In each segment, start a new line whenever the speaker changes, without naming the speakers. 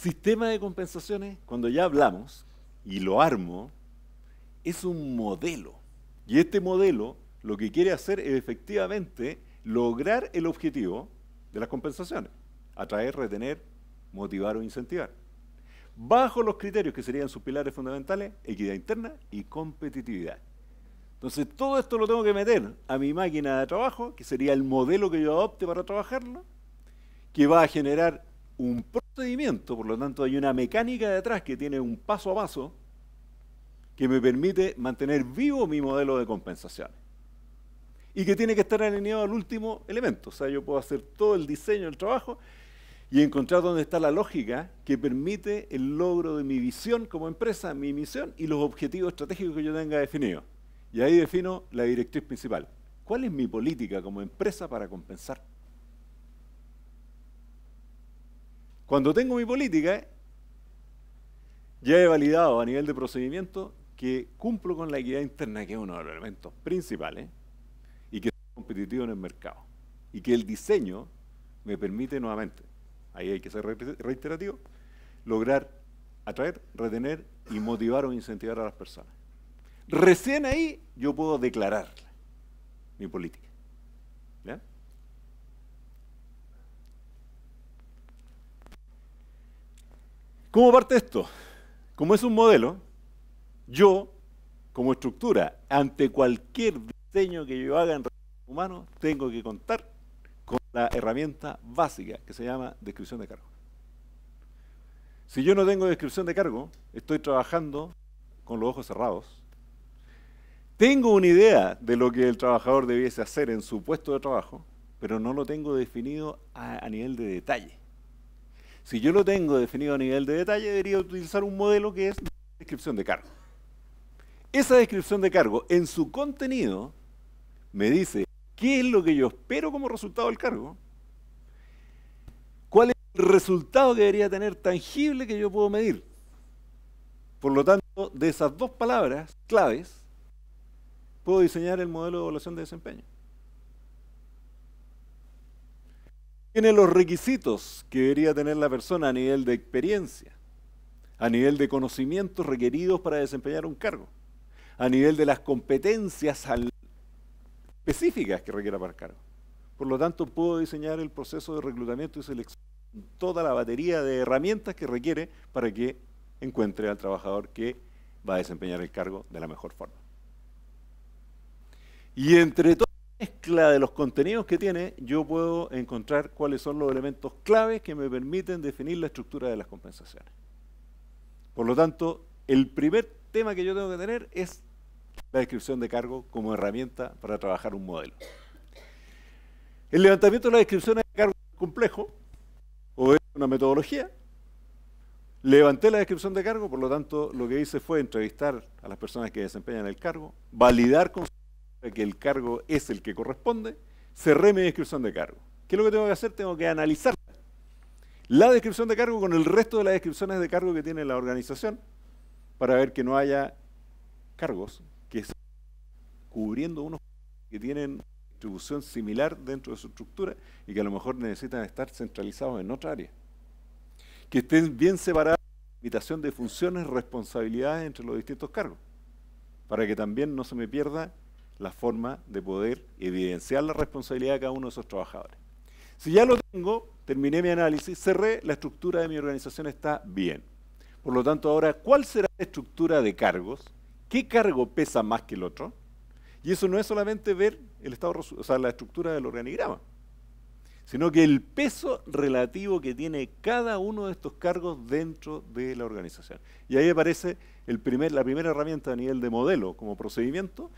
Sistema de compensaciones, cuando ya hablamos y lo armo, es un modelo. Y este modelo lo que quiere hacer es efectivamente lograr el objetivo de las compensaciones, atraer, retener, motivar o incentivar, bajo los criterios que serían sus pilares fundamentales, equidad interna y competitividad. Entonces, todo esto lo tengo que meter a mi máquina de trabajo, que sería el modelo que yo adopte para trabajarlo, que va a generar un procedimiento, por lo tanto hay una mecánica detrás que tiene un paso a paso que me permite mantener vivo mi modelo de compensación. Y que tiene que estar alineado al último elemento. O sea, yo puedo hacer todo el diseño del trabajo y encontrar dónde está la lógica que permite el logro de mi visión como empresa, mi misión y los objetivos estratégicos que yo tenga definidos. Y ahí defino la directriz principal. ¿Cuál es mi política como empresa para compensar? Cuando tengo mi política, ya he validado a nivel de procedimiento que cumplo con la equidad interna, que es uno de los elementos principales, y que soy competitivo en el mercado. Y que el diseño me permite nuevamente, ahí hay que ser reiterativo, lograr atraer, retener y motivar o incentivar a las personas. Recién ahí yo puedo declarar mi política. ¿Cómo parte esto? Como es un modelo, yo, como estructura, ante cualquier diseño que yo haga en recursos humanos, tengo que contar con la herramienta básica que se llama descripción de cargo. Si yo no tengo descripción de cargo, estoy trabajando con los ojos cerrados. Tengo una idea de lo que el trabajador debiese hacer en su puesto de trabajo, pero no lo tengo definido a nivel de detalle. Si yo lo tengo definido a nivel de detalle, debería utilizar un modelo que es descripción de cargo. Esa descripción de cargo en su contenido me dice qué es lo que yo espero como resultado del cargo, cuál es el resultado que debería tener tangible que yo puedo medir. Por lo tanto, de esas dos palabras claves, puedo diseñar el modelo de evaluación de desempeño. tiene los requisitos que debería tener la persona a nivel de experiencia, a nivel de conocimientos requeridos para desempeñar un cargo, a nivel de las competencias específicas que requiera para el cargo. Por lo tanto, puedo diseñar el proceso de reclutamiento y selección, toda la batería de herramientas que requiere para que encuentre al trabajador que va a desempeñar el cargo de la mejor forma. Y entre mezcla de los contenidos que tiene, yo puedo encontrar cuáles son los elementos claves que me permiten definir la estructura de las compensaciones. Por lo tanto, el primer tema que yo tengo que tener es la descripción de cargo como herramienta para trabajar un modelo. El levantamiento de la descripción de cargo es complejo, o es una metodología. Levanté la descripción de cargo, por lo tanto, lo que hice fue entrevistar a las personas que desempeñan el cargo, validar con que el cargo es el que corresponde, cerré mi descripción de cargo. ¿Qué es lo que tengo que hacer? Tengo que analizar la descripción de cargo con el resto de las descripciones de cargo que tiene la organización para ver que no haya cargos que están cubriendo unos que tienen distribución similar dentro de su estructura y que a lo mejor necesitan estar centralizados en otra área. Que estén bien separadas la limitación de funciones, responsabilidades entre los distintos cargos, para que también no se me pierda la forma de poder evidenciar la responsabilidad de cada uno de esos trabajadores. Si ya lo tengo, terminé mi análisis, cerré, la estructura de mi organización está bien. Por lo tanto, ahora, ¿cuál será la estructura de cargos? ¿Qué cargo pesa más que el otro? Y eso no es solamente ver el estado, o sea, la estructura del organigrama, sino que el peso relativo que tiene cada uno de estos cargos dentro de la organización. Y ahí aparece el primer, la primera herramienta a nivel de modelo como procedimiento,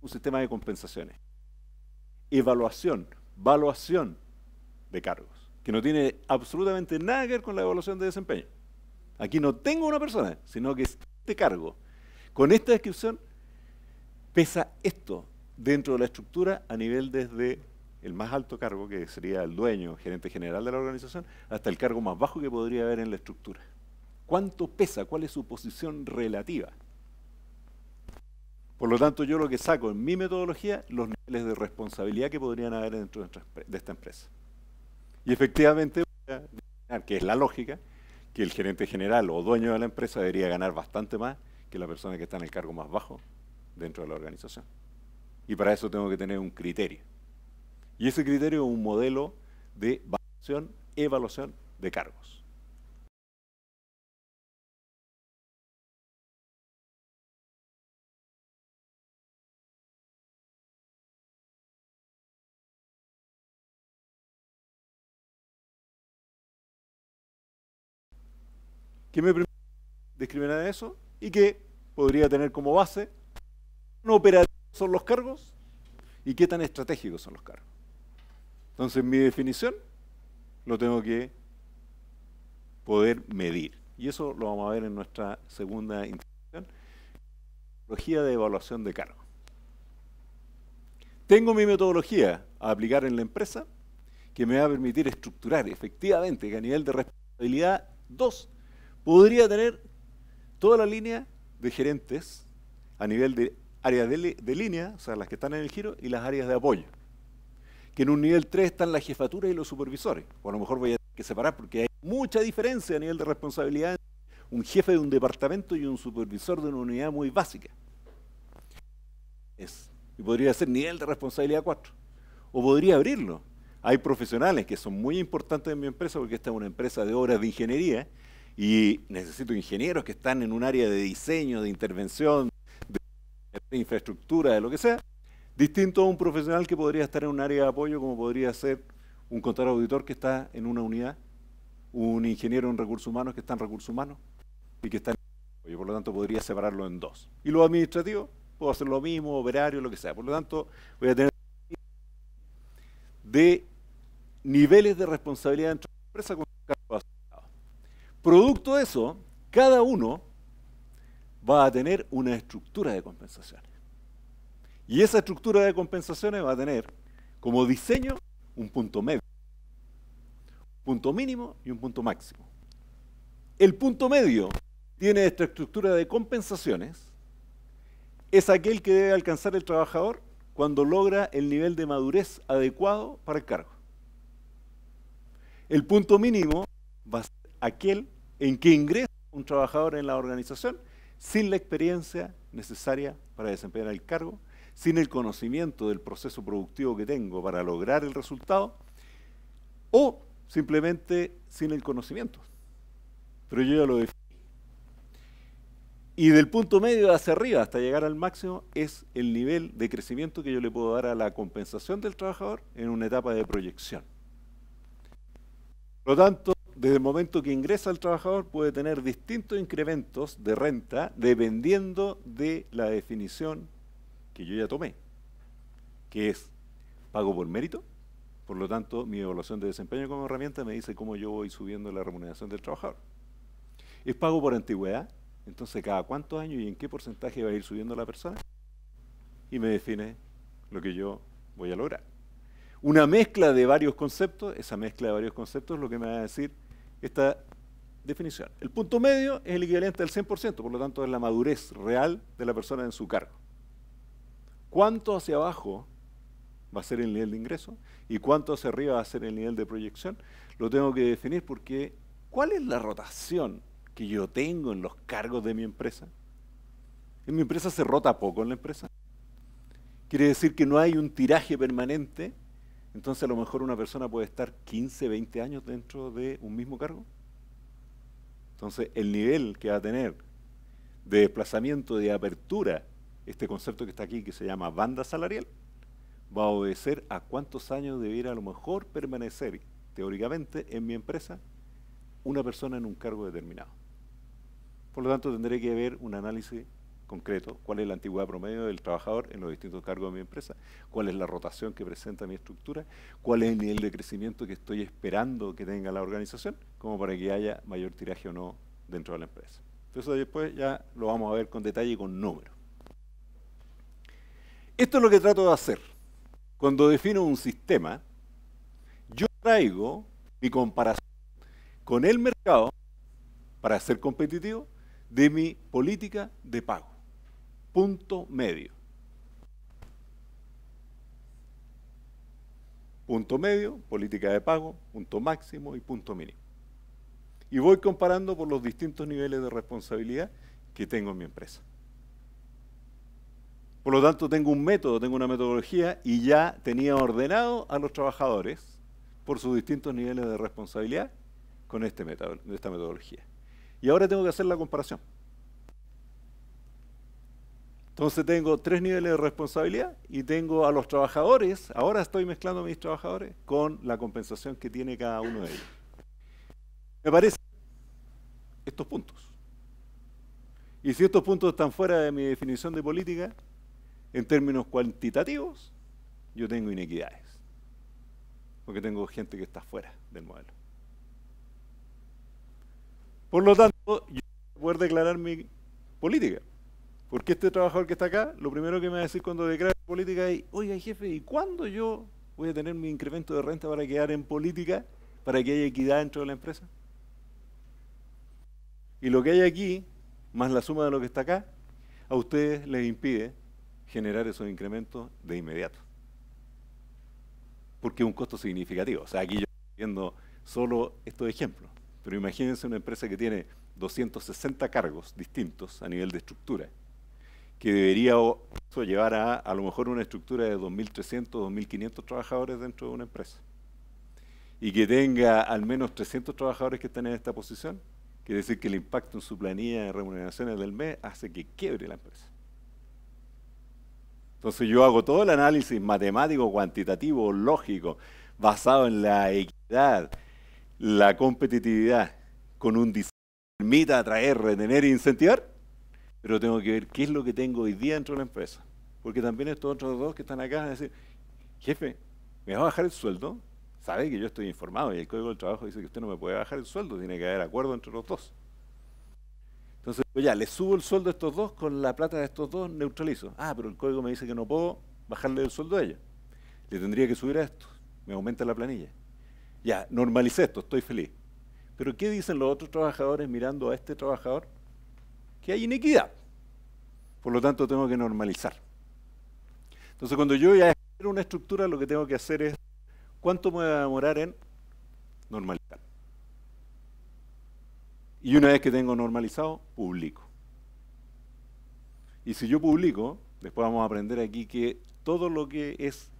un sistema de compensaciones. Evaluación, valuación de cargos, que no tiene absolutamente nada que ver con la evaluación de desempeño. Aquí no tengo una persona, sino que este cargo, con esta descripción, pesa esto dentro de la estructura a nivel desde el más alto cargo, que sería el dueño, gerente general de la organización, hasta el cargo más bajo que podría haber en la estructura. ¿Cuánto pesa? ¿Cuál es su posición relativa? Por lo tanto, yo lo que saco en mi metodología, los niveles de responsabilidad que podrían haber dentro de esta empresa. Y efectivamente, que es la lógica, que el gerente general o dueño de la empresa debería ganar bastante más que la persona que está en el cargo más bajo dentro de la organización. Y para eso tengo que tener un criterio. Y ese criterio es un modelo de evaluación de cargos. que me permite discriminar eso y que podría tener como base cuán operativos son los cargos y qué tan estratégicos son los cargos. Entonces, mi definición lo tengo que poder medir. Y eso lo vamos a ver en nuestra segunda intervención. metodología de evaluación de cargos. Tengo mi metodología a aplicar en la empresa que me va a permitir estructurar efectivamente que a nivel de responsabilidad dos podría tener toda la línea de gerentes a nivel de áreas de, línea, o sea, las que están en el giro, y las áreas de apoyo. Que en un nivel 3 están las jefatura y los supervisores. O a lo mejor voy a tener que separar porque hay mucha diferencia a nivel de responsabilidad entre un jefe de un departamento y un supervisor de una unidad muy básica. y podría ser nivel de responsabilidad 4. O podría abrirlo. Hay profesionales que son muy importantes en mi empresa porque esta es una empresa de obras de ingeniería y necesito ingenieros que están en un área de diseño, de intervención, de infraestructura, de lo que sea, distinto a un profesional que podría estar en un área de apoyo como podría ser un contador auditor que está en una unidad, un ingeniero en recursos humanos que está en recursos humanos y que está en apoyo, por lo tanto podría separarlo en dos. Y lo administrativo, puedo hacer lo mismo, operario, lo que sea, por lo tanto voy a tener de niveles de responsabilidad de la empresa con Producto de eso, cada uno va a tener una estructura de compensaciones. Y esa estructura de compensaciones va a tener como diseño un punto medio, un punto mínimo y un punto máximo. El punto medio tiene esta estructura de compensaciones, es aquel que debe alcanzar el trabajador cuando logra el nivel de madurez adecuado para el cargo. El punto mínimo va a ser aquel en que ingresa un trabajador en la organización sin la experiencia necesaria para desempeñar el cargo, sin el conocimiento del proceso productivo que tengo para lograr el resultado, o simplemente sin el conocimiento. Pero yo ya lo definí. Y del punto medio hacia arriba, hasta llegar al máximo, es el nivel de crecimiento que yo le puedo dar a la compensación del trabajador en una etapa de proyección. Por lo tanto, desde el momento que ingresa el trabajador puede tener distintos incrementos de renta dependiendo de la definición que yo ya tomé, que es pago por mérito, por lo tanto mi evaluación de desempeño como herramienta me dice cómo yo voy subiendo la remuneración del trabajador. Es pago por antigüedad, entonces cada cuántos años y en qué porcentaje va a ir subiendo la persona, y me define lo que yo voy a lograr una mezcla de varios conceptos, esa mezcla de varios conceptos es lo que me va a decir esta definición. El punto medio es el equivalente al 100%, por lo tanto es la madurez real de la persona en su cargo. ¿Cuánto hacia abajo va a ser el nivel de ingreso y cuánto hacia arriba va a ser el nivel de proyección? Lo tengo que definir porque ¿cuál es la rotación que yo tengo en los cargos de mi empresa? ¿En mi empresa se rota poco en la empresa? Quiere decir que no hay un tiraje permanente entonces a lo mejor una persona puede estar 15, 20 años dentro de un mismo cargo. Entonces el nivel que va a tener de desplazamiento, de apertura, este concepto que está aquí que se llama banda salarial, va a obedecer a cuántos años debiera a lo mejor permanecer teóricamente en mi empresa una persona en un cargo determinado. Por lo tanto, tendré que ver un análisis concreto, cuál es la antigüedad promedio del trabajador en los distintos cargos de mi empresa, cuál es la rotación que presenta mi estructura, cuál es el nivel de crecimiento que estoy esperando que tenga la organización, como para que haya mayor tiraje o no dentro de la empresa. Entonces después ya lo vamos a ver con detalle y con números. Esto es lo que trato de hacer. Cuando defino un sistema, yo traigo mi comparación con el mercado para ser competitivo de mi política de pago punto medio. Punto medio, política de pago, punto máximo y punto mínimo. Y voy comparando por los distintos niveles de responsabilidad que tengo en mi empresa. Por lo tanto, tengo un método, tengo una metodología y ya tenía ordenado a los trabajadores por sus distintos niveles de responsabilidad con este esta metodología. Y ahora tengo que hacer la comparación. Entonces tengo tres niveles de responsabilidad y tengo a los trabajadores, ahora estoy mezclando a mis trabajadores con la compensación que tiene cada uno de ellos. Me parecen estos puntos. Y si estos puntos están fuera de mi definición de política, en términos cuantitativos, yo tengo inequidades. Porque tengo gente que está fuera del modelo. Por lo tanto, yo puedo declarar mi política. Porque este trabajador que está acá, lo primero que me va a decir cuando declara política es, oiga jefe, ¿y cuándo yo voy a tener mi incremento de renta para quedar en política, para que haya equidad dentro de la empresa? Y lo que hay aquí, más la suma de lo que está acá, a ustedes les impide generar esos incrementos de inmediato. Porque es un costo significativo. O sea, aquí yo estoy viendo solo estos ejemplos. Pero imagínense una empresa que tiene 260 cargos distintos a nivel de estructura que debería llevar a a lo mejor una estructura de 2.300, 2.500 trabajadores dentro de una empresa. Y que tenga al menos 300 trabajadores que estén en esta posición, quiere decir que el impacto en su planilla de remuneraciones del mes hace que quiebre la empresa. Entonces yo hago todo el análisis matemático, cuantitativo, lógico, basado en la equidad, la competitividad, con un diseño que permita atraer, retener e incentivar pero tengo que ver qué es lo que tengo hoy día dentro de la empresa. Porque también estos otros dos que están acá van a decir, jefe, ¿me vas a bajar el sueldo? Sabe que yo estoy informado y el Código del Trabajo dice que usted no me puede bajar el sueldo, tiene que haber acuerdo entre los dos. Entonces, pues ya, le subo el sueldo a estos dos, con la plata de estos dos neutralizo. Ah, pero el código me dice que no puedo bajarle el sueldo a ella. Le tendría que subir a estos, me aumenta la planilla. Ya, normalicé esto, estoy feliz. Pero ¿qué dicen los otros trabajadores mirando a este trabajador? que hay inequidad. Por lo tanto, tengo que normalizar. Entonces, cuando yo ya a una estructura, lo que tengo que hacer es cuánto me voy a demorar en normalizar. Y una vez que tengo normalizado, publico. Y si yo publico, después vamos a aprender aquí que todo lo que es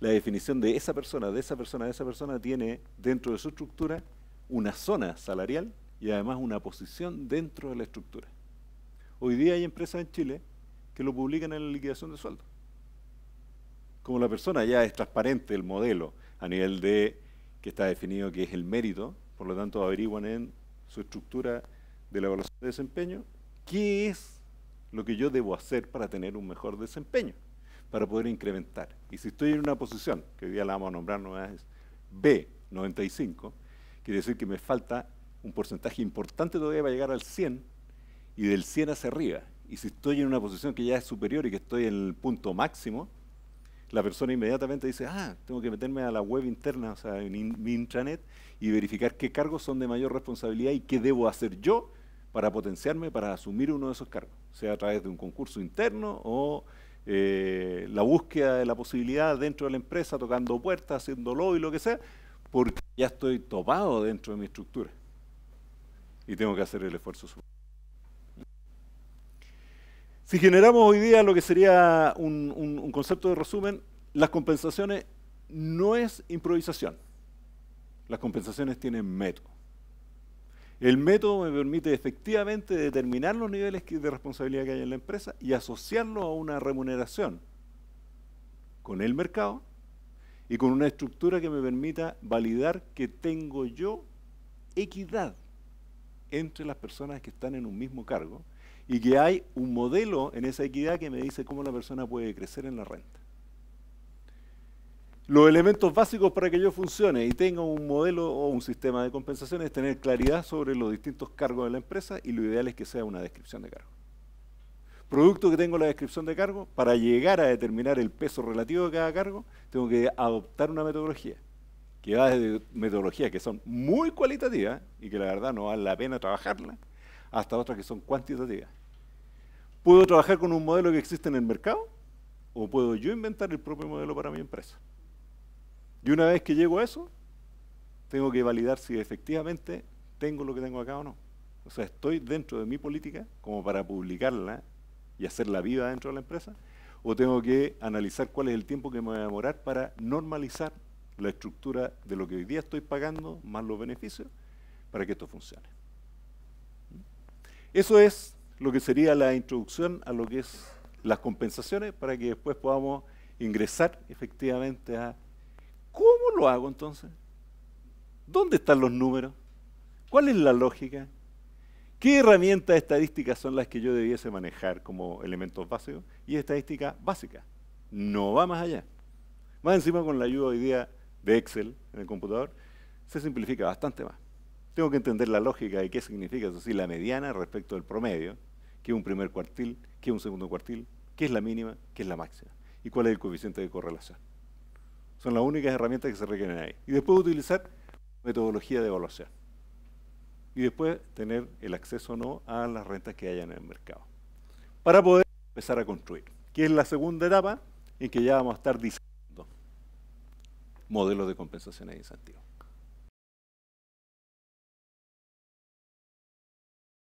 la definición de esa persona, de esa persona, de esa persona, tiene dentro de su estructura una zona salarial y además una posición dentro de la estructura. Hoy día hay empresas en Chile que lo publican en la liquidación de sueldo. Como la persona ya es transparente el modelo a nivel de que está definido que es el mérito, por lo tanto averiguan en su estructura de la evaluación de desempeño qué es lo que yo debo hacer para tener un mejor desempeño, para poder incrementar. Y si estoy en una posición, que hoy día la vamos a nombrar nuevas, B95, quiere decir que me falta un porcentaje importante todavía para llegar al 100 y del 100 hacia arriba. Y si estoy en una posición que ya es superior y que estoy en el punto máximo, la persona inmediatamente dice, ah, tengo que meterme a la web interna, o sea, en mi intranet, y verificar qué cargos son de mayor responsabilidad y qué debo hacer yo para potenciarme, para asumir uno de esos cargos, sea a través de un concurso interno o eh, la búsqueda de la posibilidad dentro de la empresa, tocando puertas, haciendo y lo que sea, porque ya estoy topado dentro de mi estructura y tengo que hacer el esfuerzo superior. Si generamos hoy día lo que sería un, concepto de resumen, las compensaciones no es improvisación. Las compensaciones tienen método. El método me permite efectivamente determinar los niveles de responsabilidad que hay en la empresa y asociarlo a una remuneración con el mercado y con una estructura que me permita validar que tengo yo equidad entre las personas que están en un mismo cargo y que hay un modelo en esa equidad que me dice cómo la persona puede crecer en la renta. Los elementos básicos para que yo funcione y tenga un modelo o un sistema de compensación es tener claridad sobre los distintos cargos de la empresa y lo ideal es que sea una descripción de cargo. Producto que tengo la descripción de cargo, para llegar a determinar el peso relativo de cada cargo, tengo que adoptar una metodología que va desde metodologías que son muy cualitativas y que la verdad no vale la pena trabajarla, hasta otras que son cuantitativas. ¿Puedo trabajar con un modelo que existe en el mercado? ¿O puedo yo inventar el propio modelo para mi empresa? Y una vez que llego a eso, tengo que validar si efectivamente tengo lo que tengo acá o no. O sea, estoy dentro de mi política como para publicarla y hacerla viva dentro de la empresa, o tengo que analizar cuál es el tiempo que me voy a demorar para normalizar la estructura de lo que hoy día estoy pagando, más los beneficios, para que esto funcione. ¿Mm? Eso es lo que sería la introducción a lo que es las compensaciones para que después podamos ingresar efectivamente a... ¿Cómo lo hago entonces? ¿Dónde están los números? ¿Cuál es la lógica? ¿Qué herramientas estadísticas son las que yo debiese manejar como elementos básicos? Y estadística básica. No va más allá. Más encima con la ayuda hoy día de Excel en el computador, se simplifica bastante más. Tengo que entender la lógica de qué significa, eso sí, la mediana respecto del promedio, qué es un primer cuartil, qué es un segundo cuartil, qué es la mínima, qué es la máxima y cuál es el coeficiente de correlación. Son las únicas herramientas que se requieren ahí. Y después utilizar metodología de evaluación. Y después tener el acceso o no a las rentas que hayan en el mercado. Para poder empezar a construir, que es la segunda etapa en que ya vamos a estar diseñando modelos de compensación e incentivos.